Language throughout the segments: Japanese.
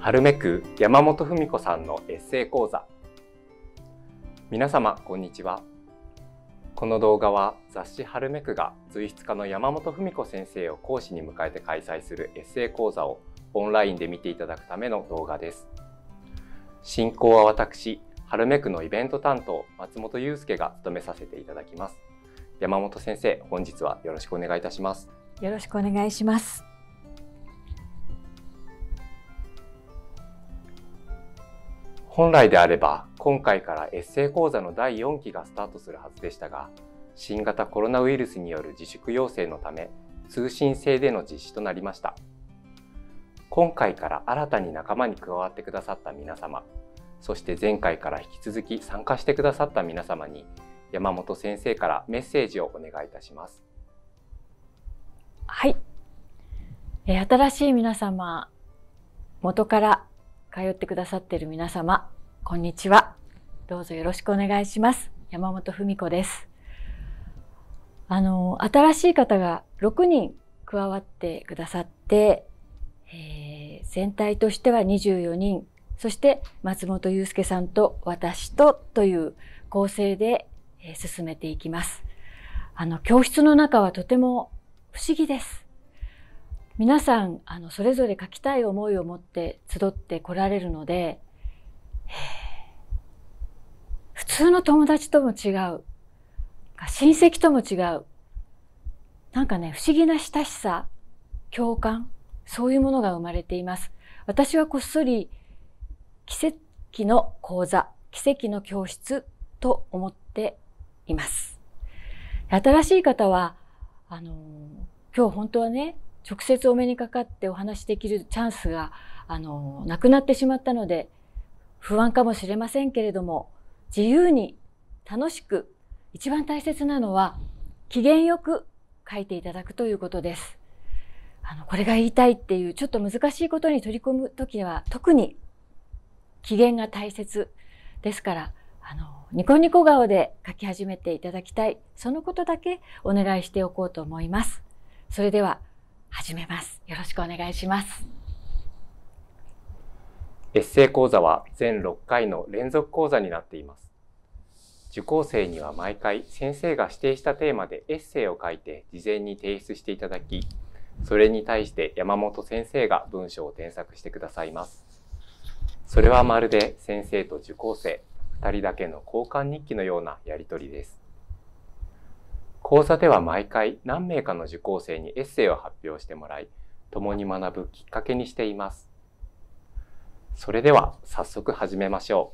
春めく山本文子さんのエッセイ講座皆様こんにちはこの動画は雑誌春めくが随筆家の山本文子先生を講師に迎えて開催するエッセイ講座をオンラインで見ていただくための動画です進行は私春めくのイベント担当松本裕介が務めさせていただきます山本先生本日はよろしくお願いいたしますよろしくお願いします本来であれば今回からエッセイ講座の第4期がスタートするはずでしたが新型コロナウイルスによる自粛要請のため通信制での実施となりました今回から新たに仲間に加わってくださった皆様そして前回から引き続き参加してくださった皆様に山本先生からメッセージをお願いいたしますはい新しい皆様元から通ってくださっている皆様、こんにちは。どうぞよろしくお願いします。山本文子です。あの、新しい方が6人加わってくださって、えー、全体としては24人、そして松本祐介さんと私とという構成で、えー、進めていきます。あの、教室の中はとても不思議です。皆さんあのそれぞれ書きたい思いを持って集ってこられるので普通の友達とも違う親戚とも違うなんかね不思議な親しさ共感そういうものが生まれています。私はこっそり奇跡の講座奇跡の教室と思っています。新しい方はあの今日本当はね直接お目にかかってお話しできるチャンスがあのなくなってしまったので不安かもしれませんけれども自由に楽しく一番大切なのは機嫌よく書いていただくということです。あのこれが言いたいっていうちょっと難しいことに取り込む時は特に機嫌が大切ですからあのニコニコ顔で書き始めていただきたいそのことだけお願いしておこうと思います。それでは始めます。よろしくお願いします。エッセイ講座は全6回の連続講座になっています。受講生には毎回先生が指定したテーマでエッセイを書いて事前に提出していただき、それに対して山本先生が文章を添削してくださいます。それはまるで先生と受講生、2人だけの交換日記のようなやりとりです。講座では毎回何名かの受講生にエッセイを発表してもらい、共に学ぶきっかけにしています。それでは早速始めましょ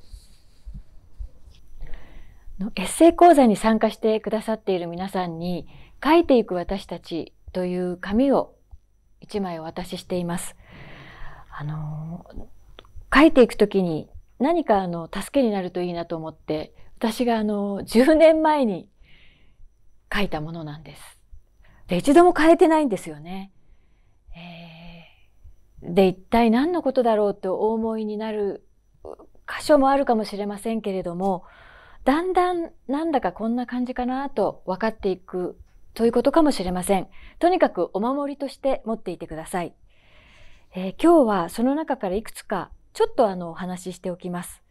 う。エッセイ講座に参加してくださっている皆さんに、書いていく私たちという紙を一枚お渡ししています。あの、書いていくときに何かあの助けになるといいなと思って、私があの10年前に書いたものなんです。で、一度も変えてないんですよね。えー、で、一体何のことだろうとお思いになる箇所もあるかもしれませんけれども、だんだんなんだかこんな感じかなと分かっていくということかもしれません。とにかくお守りとして持っていてください。えー、今日はその中からいくつかちょっとあのお話ししておきます。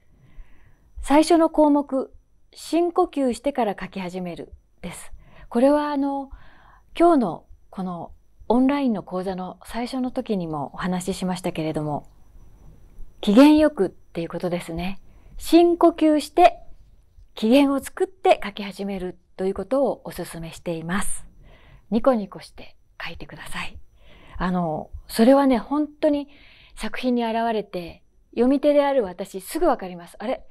最初の項目、深呼吸してから書き始めるです。これはあの今日のこのオンラインの講座の最初の時にもお話ししましたけれども、機嫌よくっていうことですね。深呼吸して機嫌を作って書き始めるということをお勧めしています。ニコニコして書いてください。あの、それはね、本当に作品に現れて、読み手である私すぐわかります。あれ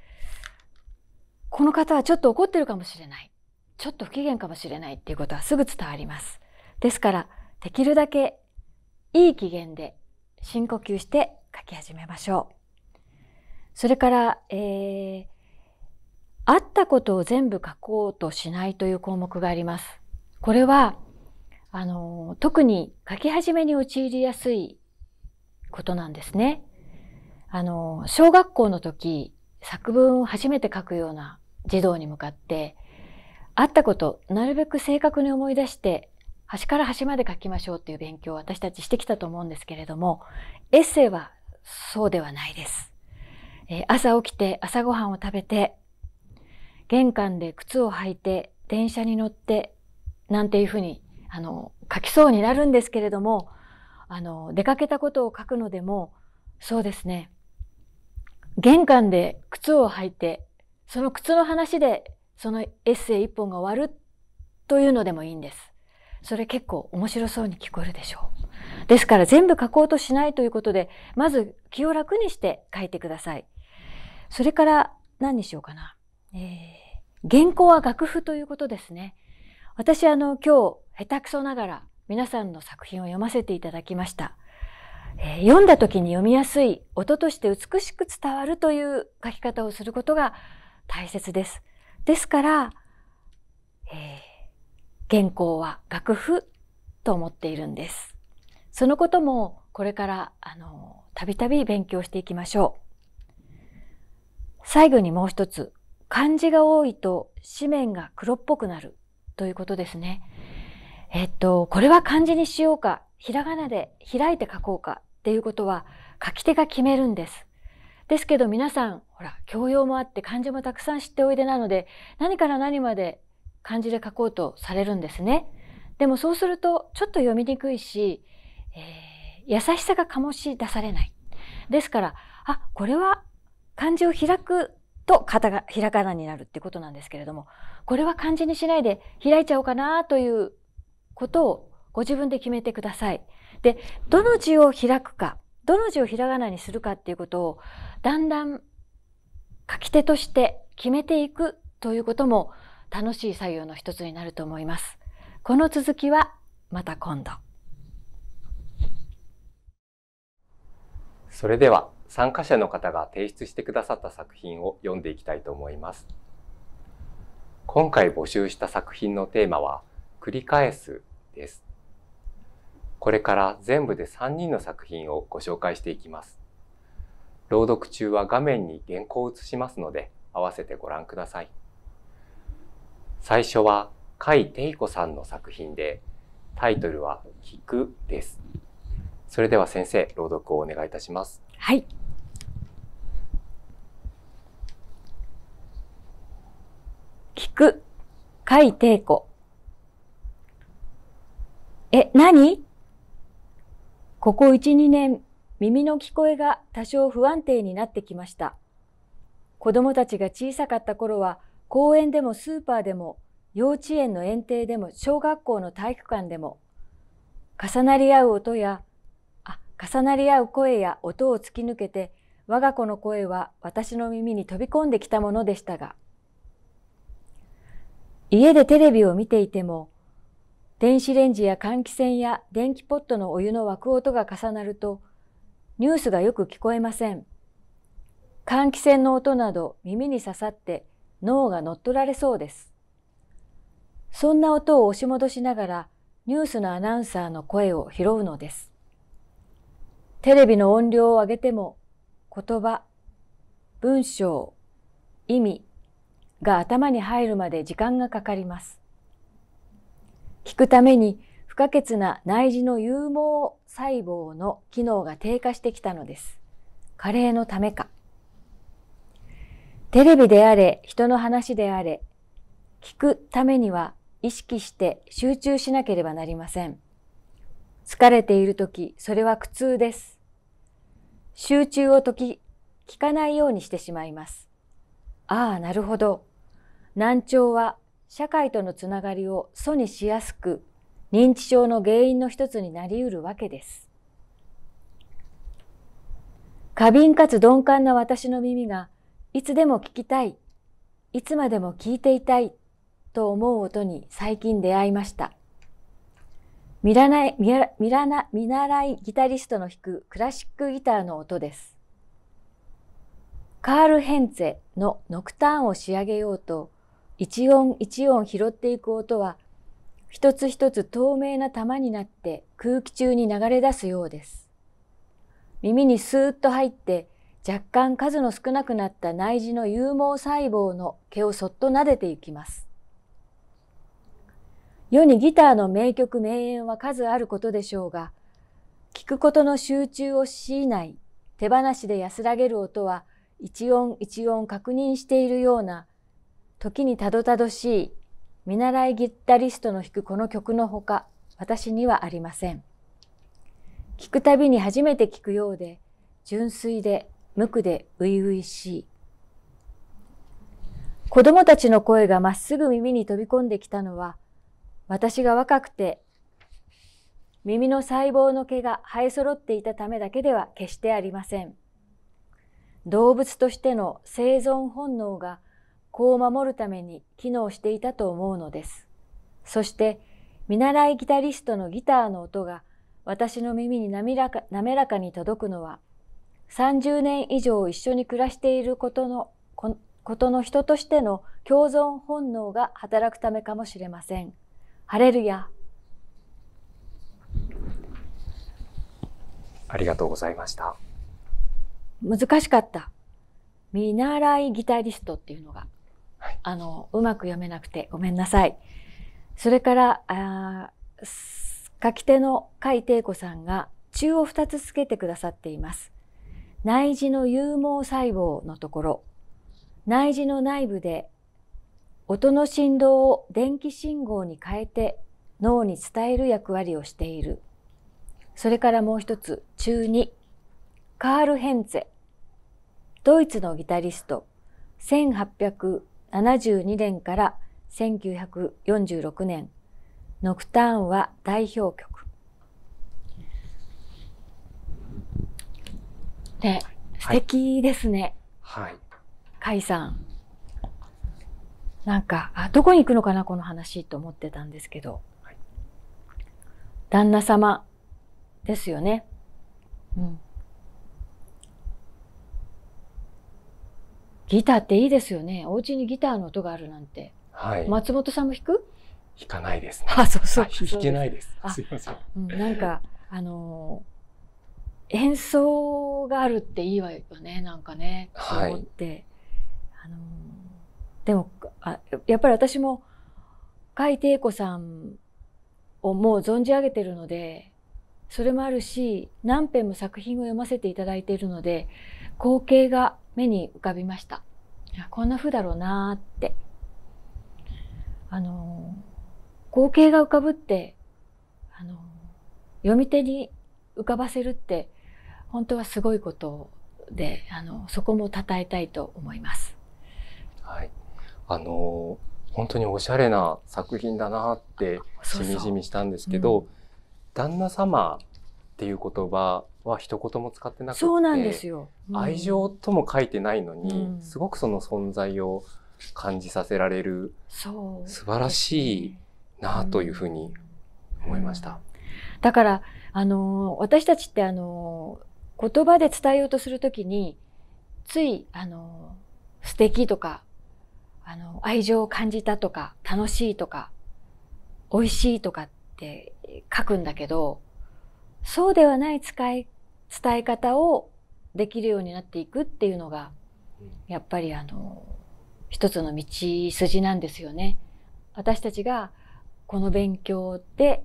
この方はちょっと怒ってるかもしれない。ちょっと不機嫌かもしれないっていうことはすぐ伝わります。ですから、できるだけいい機嫌で深呼吸して書き始めましょう。それから、えー、あったことを全部書こうとしないという項目があります。これは、あの、特に書き始めに陥りやすいことなんですね。あの、小学校の時、作文を初めて書くような児童に向かって、あったことなるべく正確に思い出して端から端まで書きましょうっていう勉強を私たちしてきたと思うんですけれどもエッセイはそうではないです、えー、朝起きて朝ごはんを食べて玄関で靴を履いて電車に乗ってなんていうふうにあの書きそうになるんですけれどもあの出かけたことを書くのでもそうですね玄関で靴を履いてその靴の話でそのエッセイ一本が終わるというのでもいいんです。それ結構面白そうに聞こえるでしょう。ですから全部書こうとしないということで、まず気を楽にして書いてください。それから何にしようかな。えー、原稿は楽譜ということですね。私あの今日下手くそながら皆さんの作品を読ませていただきました。えー、読んだ時に読みやすい音として美しく伝わるという書き方をすることが大切です。ですから、えー、原稿は楽譜と思っているんです。そのこともこれからあのたびたび勉強していきましょう。最後にもう一つ、漢字が多いと紙面が黒っぽくなるということですね。えっと、これは漢字にしようか、ひらがなで開いて書こうかっていうことは書き手が決めるんです。ですけど皆さんほら教養もあって漢字もたくさん知っておいでなので何から何まで漢字で書こうとされるんですね。でもそうするとちょっと読みにくいし、えー、優しさが醸し出されない。ですからあこれは漢字を開くと型がひらがなになるってことなんですけれどもこれは漢字にしないで開いちゃおうかなということをご自分で決めてください。でどの字を開くかどの字をひらがなにするかっていうことをだんだん書き手として決めていくということも楽しい作業の一つになると思います。この続きはまた今度。それでは参加者の方が提出してくださった作品を読んでいきたいと思います。今回募集した作品のテーマは繰り返すです。これから全部で3人の作品をご紹介していきます。朗読中は画面に原稿を映しますので、合わせてご覧ください。最初は、甲斐テイコさんの作品で、タイトルは、聞くです。それでは先生、朗読をお願いいたします。はい。聞く、甲斐テイコ。え、何ここ1、2年、耳の聞こえが多少不安定になってきました。子供たちが小さかった頃は、公園でもスーパーでも、幼稚園の園庭でも小学校の体育館でも、重なり合う音や、あ、重なり合う声や音を突き抜けて、我が子の声は私の耳に飛び込んできたものでしたが、家でテレビを見ていても、電子レンジや換気扇や電気ポットのお湯の沸く音が重なるとニュースがよく聞こえません換気扇の音など耳に刺さって脳が乗っ取られそうですそんな音を押し戻しながらニュースのアナウンサーの声を拾うのですテレビの音量を上げても言葉文章意味が頭に入るまで時間がかかります聞くために不可欠な内耳の有毛細胞の機能が低下してきたのです。加齢のためか。テレビであれ、人の話であれ、聞くためには意識して集中しなければなりません。疲れているとき、それは苦痛です。集中を解き、聞かないようにしてしまいます。ああ、なるほど。難聴は社会とのつながりを阻にしやすく認知症の原因の一つになりうるわけです。過敏かつ鈍感な私の耳がいつでも聞きたい、いつまでも聞いていたいと思う音に最近出会いました。見らない、見らな、見習いギタリストの弾くクラシックギターの音です。カール・ヘンツェのノクターンを仕上げようと、一音一音拾っていく音は一つ一つ透明な玉になって空気中に流れ出すようです。耳にスーッと入って若干数の少なくなった内耳の有毛細胞の毛をそっと撫でていきます。世にギターの名曲名演は数あることでしょうが、聞くことの集中を強いない手放しで安らげる音は一音一音確認しているような時にたどたどしい見習いギタリストの弾くこの曲のほか私にはありません。聞くたびに初めて聞くようで純粋で無垢で初々しい。子供たちの声がまっすぐ耳に飛び込んできたのは私が若くて耳の細胞の毛が生え揃っていたためだけでは決してありません。動物としての生存本能が子を守るために機能していたと思うのです。そして見習いギタリストのギターの音が私の耳に滑らか滑らかに届くのは30年以上一緒に暮らしていることのことの人としての共存本能が働くためかもしれません。ハレルヤありがとうございました。難しかった。見習いギタリストっていうのが。はい、あの、うまく読めなくてごめんなさい。それから、あ書き手の甲斐子さんが中を2つつけてくださっています。内耳の有毛細胞のところ、内耳の内部で音の振動を電気信号に変えて脳に伝える役割をしている。それからもう一つ、中2、カール・ヘンツェ、ドイツのギタリスト、1 8 1972年から1946年ノクターンは代表曲ね、素敵ですねはい甲斐さんなんかあどこに行くのかなこの話と思ってたんですけど、はい、旦那様ですよねうんギターっていいですよね。お家にギターの音があるなんて。はい。松本さんも弾く弾かないですね。あ、そうそう。弾けないです。すいません。うん、なんか、あのー、演奏があるっていいわよね、なんかね。はい。思って。あのー、でもあ、やっぱり私も、甲斐子さんをもう存じ上げてるので、それもあるし、何編も作品を読ませていただいているので、光景が目に浮かびました。こんな風だろうなって。あの、光景が浮かぶって、あの、読み手に浮かばせるって、本当はすごいことで、あの、そこも称えたいと思います。はい。あの、本当におしゃれな作品だなってしみじみしたんですけど、そうそううん、旦那様っていう言葉は一言も使ってなくてそうなんですよ、うん、愛情とも書いてないのに、うん、すごくその存在を感じさせられる素晴らしいなというふうに思いました。だからあの私たちってあの言葉で伝えようとするときについあの素敵とかあの愛情を感じたとか楽しいとか美味しいとかって書くんだけどそうではない使い伝え方をできるようになっていくっていうのがやっぱりあの一つの道筋なんですよね。私たちがこの勉強で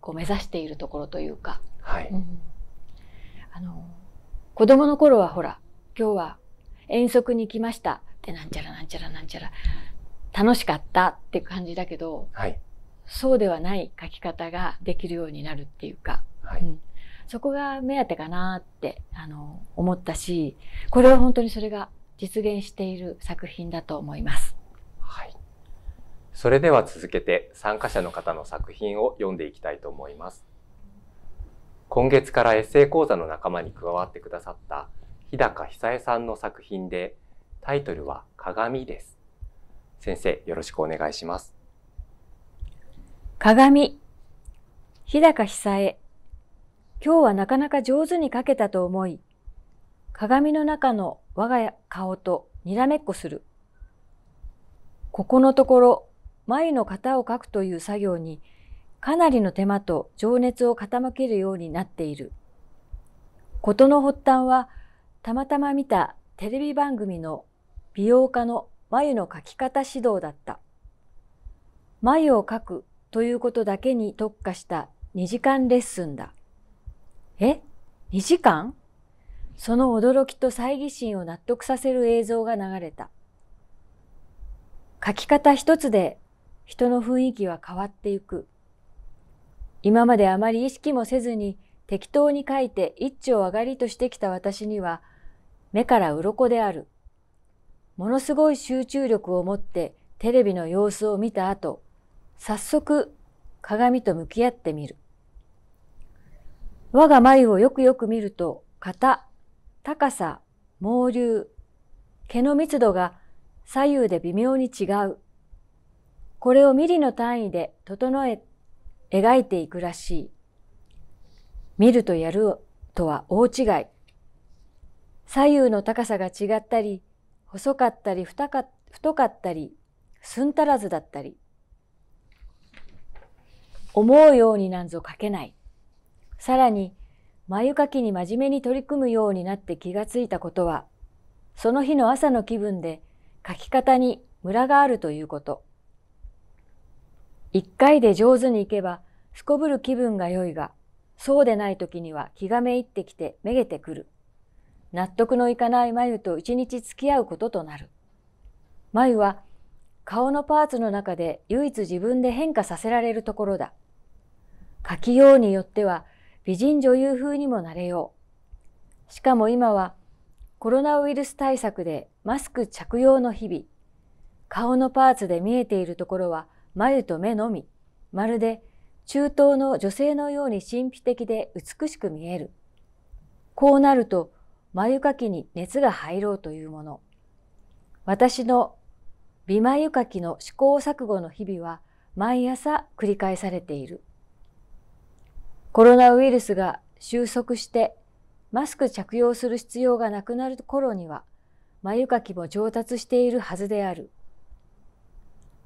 こう目指しているところというか、はいうん、あの子供の頃はほら今日は遠足に来ましたってなんちゃらなんちゃらなんちゃら楽しかったって感じだけど、はい、そうではない書き方ができるようになるっていうか、はいうん、そこが目当てかなってあの思ったしこれは本当にそれが実現している作品だと思います。はい、それでは続けて参加者の方の作品を読んでいきたいと思います。今月からエッセイ講座の仲間に加わってくださった日高久恵さんの作品でタイトルは鏡です。先生、よろしくお願いします。鏡日高久恵今日はなかなか上手に描けたと思い、鏡の中の我が顔とにらめっこする。ここのところ、眉の型を描くという作業に、かなりの手間と情熱を傾けるようになっている。事の発端は、たまたま見たテレビ番組の美容家の眉の描き方指導だった。眉を描くということだけに特化した2時間レッスンだ。え ?2 時間その驚きと猜疑心を納得させる映像が流れた。書き方一つで人の雰囲気は変わってゆく。今まであまり意識もせずに適当に書いて一丁上がりとしてきた私には目から鱗である。ものすごい集中力を持ってテレビの様子を見た後、早速鏡と向き合ってみる。我が眉をよくよく見ると、型、高さ、毛流、毛の密度が左右で微妙に違う。これをミリの単位で整え、描いていくらしい。見るとやるとは大違い。左右の高さが違ったり、細かったり太か太かったり、寸足らずだったり。思うようになんぞ書けない。さらに眉かきに真面目に取り組むようになって気がついたことはその日の朝の気分で書き方にムラがあるということ一回で上手にいけばすこぶる気分が良いがそうでない時には気がめいってきてめげてくる納得のいかない眉と一日付き合うこととなる眉は顔のパーツの中で唯一自分で変化させられるところだ。書きようによっては美人女優風にもなれよう。しかも今はコロナウイルス対策でマスク着用の日々、顔のパーツで見えているところは眉と目のみ、まるで中東の女性のように神秘的で美しく見える。こうなると眉かきに熱が入ろうというもの。私の美眉かきの試行錯誤の日々は毎朝繰り返されている。コロナウイルスが収束してマスク着用する必要がなくなる頃には眉かきも上達しているはずである。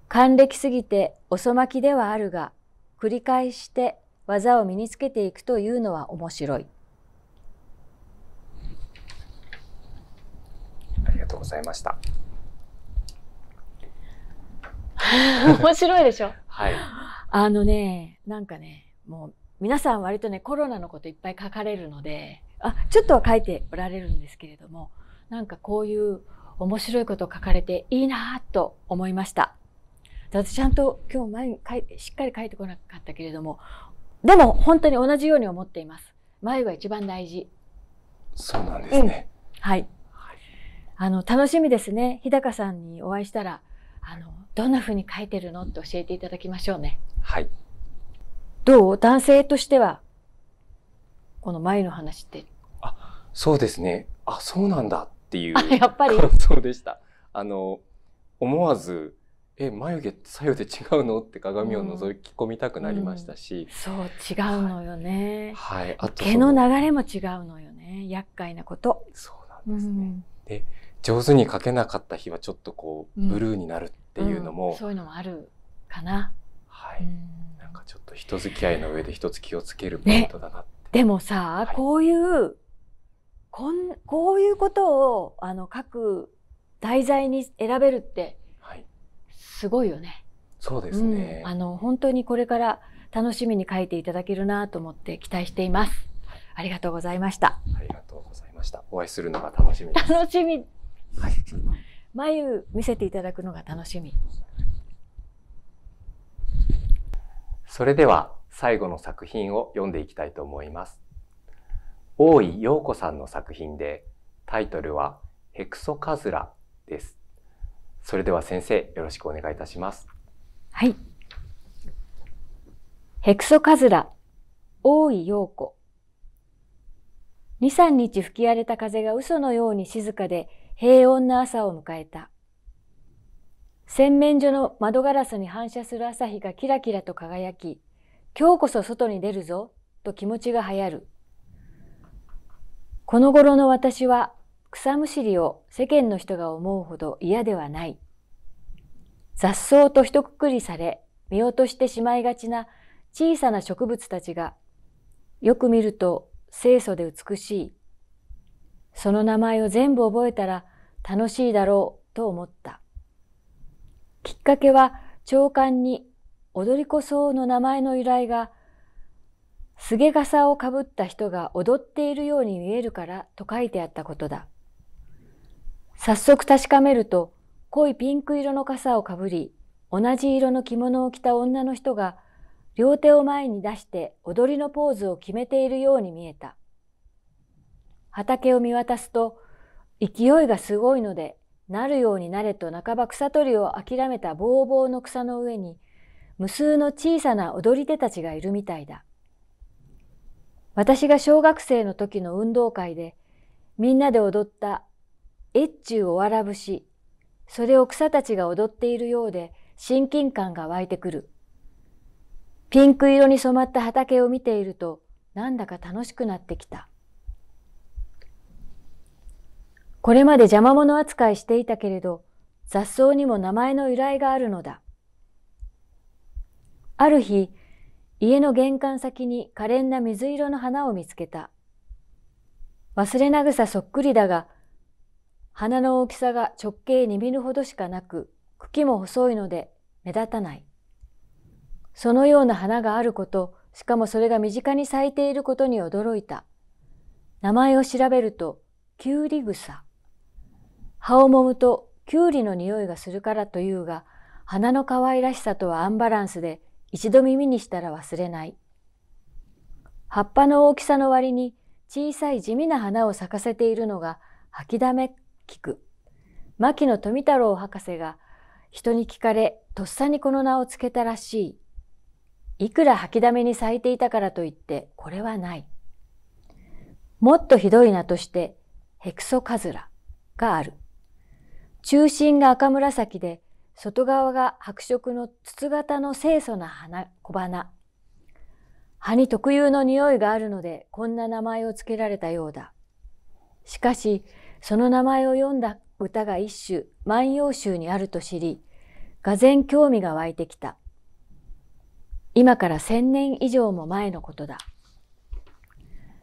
還暦すぎて遅まきではあるが繰り返して技を身につけていくというのは面白い。ありがとうございました。面白いでしょ。はい。あのね、なんかね、もう皆さん割とねコロナのこといっぱい書かれるのであちょっとは書いておられるんですけれどもなんかこういう面白いこと書かれていいなと思いました。私ちゃんと今日前にしっかり書いてこなかったけれどもでも本当に同じように思っています。前は一番大事。そうなんですね。うん、はい。あの楽しみですね。日高さんにお会いしたらあのどんな風に書いてるのって教えていただきましょうね。はい。どう男性としては、この前の話って。あ、そうですね。あ、そうなんだっていうやっぱり。そうでした。あの、思わず、え、眉毛左右で違うのって鏡を覗き込みたくなりましたし。うんうん、そう、違うのよね。はい。はい、あと毛の流れも違うのよね。厄介なこと。そうなんですね。で、上手に描けなかった日はちょっとこう、ブルーになるっていうのも。そういうのもあるかな。はい。かちょっと人付き合いの上で一つ気をつけるポイントだなって。ね、でもさ、はい、こういうこんこういうことをあの各題材に選べるってすごいよね。はい、そうですね、うん、あの本当にこれから楽しみに書いていただけるなと思って期待しています。ありがとうございました。ありがとうございました。お会いするのが楽しみ楽しみ。はい。眉見せていただくのが楽しみ。それでは最後の作品を読んでいきたいと思います。大井陽子さんの作品でタイトルはヘクソカズラです。それでは先生よろしくお願いいたします。はい。ヘクソカズラ、大井陽子。2、3日吹き荒れた風が嘘のように静かで平穏な朝を迎えた。洗面所の窓ガラスに反射する朝日がキラキラと輝き、今日こそ外に出るぞと気持ちが流行る。この頃の私は草むしりを世間の人が思うほど嫌ではない。雑草と一括りされ見落としてしまいがちな小さな植物たちがよく見ると清楚で美しい。その名前を全部覚えたら楽しいだろうと思った。きっかけは長官に踊り子僧の名前の由来がすげをかぶった人が踊っているように見えるからと書いてあったことだ。早速確かめると濃いピンク色の傘をかぶり同じ色の着物を着た女の人が両手を前に出して踊りのポーズを決めているように見えた。畑を見渡すと勢いがすごいのでなるようになれと半ば草取りを諦めたぼうぼうの草の上に無数の小さな踊り手たちがいるみたいだ。私が小学生の時の運動会でみんなで踊った越中おわら節、それを草たちが踊っているようで親近感が湧いてくる。ピンク色に染まった畑を見ているとなんだか楽しくなってきた。これまで邪魔者扱いしていたけれど、雑草にも名前の由来があるのだ。ある日、家の玄関先に可憐な水色の花を見つけた。忘れな草そっくりだが、花の大きさが直径2ミリほどしかなく、茎も細いので目立たない。そのような花があること、しかもそれが身近に咲いていることに驚いた。名前を調べると、キュウリ草。葉を揉むときゅうりの匂いがするからというが、花の可愛らしさとはアンバランスで一度耳にしたら忘れない。葉っぱの大きさの割に小さい地味な花を咲かせているのが吐きだめ菊。牧野富太郎博士が人に聞かれとっさにこの名を付けたらしい。いくら吐きだめに咲いていたからといってこれはない。もっとひどい名としてヘクソカズラがある。中心が赤紫で、外側が白色の筒型の清楚な花小花。葉に特有の匂いがあるので、こんな名前を付けられたようだ。しかし、その名前を読んだ歌が一首、万葉集にあると知り、がぜ興味が湧いてきた。今から千年以上も前のことだ。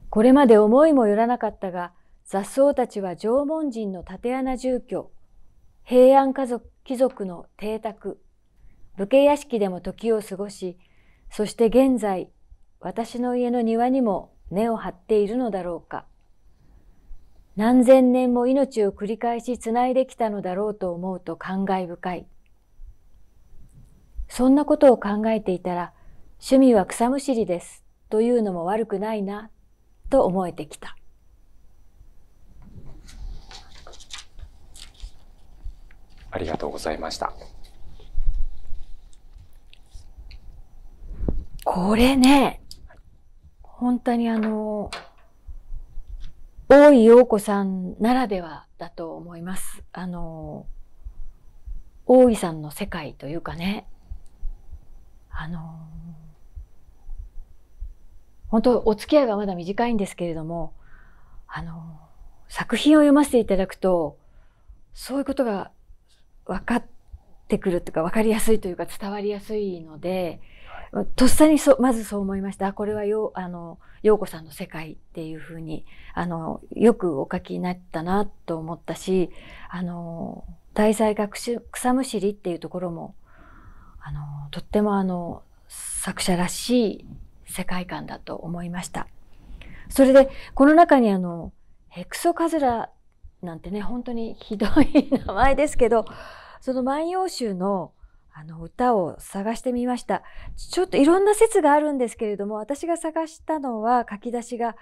これまで思いもよらなかったが、雑草たちは縄文人の竪穴住居、平安家族貴族の邸宅、武家屋敷でも時を過ごし、そして現在、私の家の庭にも根を張っているのだろうか。何千年も命を繰り返し繋いできたのだろうと思うと感慨深い。そんなことを考えていたら、趣味は草むしりですというのも悪くないな、と思えてきた。ありがとうございました。これね、本当にあの、大井陽子さんならではだと思います。あの、大井さんの世界というかね、あの、本当お付き合いがまだ短いんですけれども、あの、作品を読ませていただくと、そういうことが分かってくるというか分かりやすいというか伝わりやすいので、はい、とっさにそまずそう思いましたこれはよあの陽子さんの世界っていうふうにあのよくお書きになったなと思ったしあの題材が草むしりっていうところもあのとってもあの作者らしい世界観だと思いました。それでこの中にあのヘクソカズラなんてね本当にひどい名前ですけどその「万葉集の」あの歌を探してみましたちょっといろんな説があるんですけれども私が探したのは書き出しが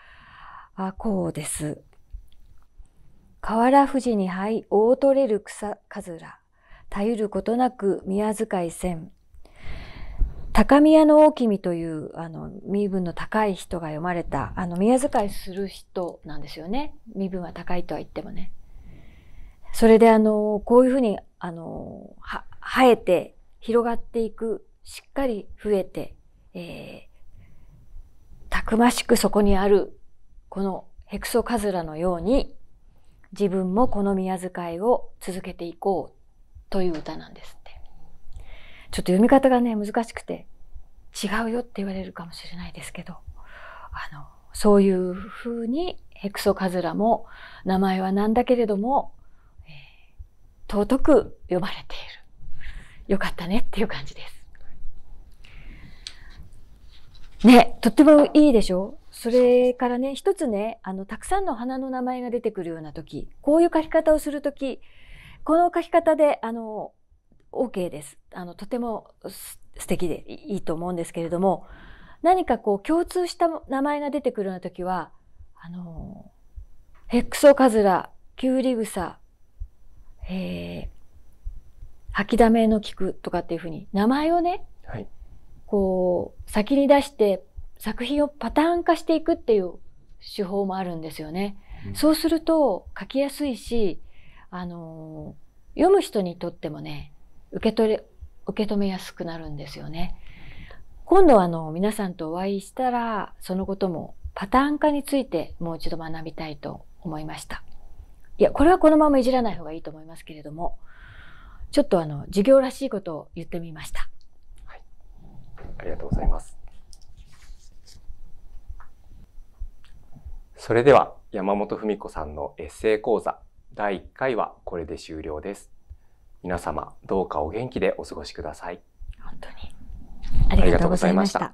あこうです。河原富士にい、大取れる草かずら。たることなく宮遣いせん。高宮の大君というあの身分の高い人が読まれたあの宮遣いする人なんですよね身分は高いとは言ってもねそれであのこういうふうにあの生えて広がっていくしっかり増えて、えー、たくましくそこにあるこのヘクソカズラのように自分もこの宮遣いを続けていこうという歌なんです。ちょっと読み方がね、難しくて、違うよって言われるかもしれないですけど、あの、そういうふうにヘクソカズラも名前はなんだけれども、えー、尊く呼ばれている。よかったねっていう感じです。ね、とってもいいでしょそれからね、一つね、あの、たくさんの花の名前が出てくるような時、こういう書き方をする時、この書き方で、あの、OK です。あの、とても素敵でいいと思うんですけれども、何かこう共通した名前が出てくるような時は、あのヘックソカズラ、キュウリグサ、えー、吐きだめの菊とかっていうふうに名前をね、はい、こう先に出して作品をパターン化していくっていう手法もあるんですよね。うん、そうすると書きやすいし、あのー、読む人にとってもね、受け取れ、受け止めやすくなるんですよね。今度はあの、皆さんとお会いしたら、そのこともパターン化についてもう一度学びたいと思いました。いや、これはこのままいじらない方がいいと思いますけれども、ちょっとあの、授業らしいことを言ってみました。はい。ありがとうございます。それでは、山本文子さんのエッセイ講座第1回はこれで終了です。皆様どうかお元気でお過ごしください。本当にありがとうございました。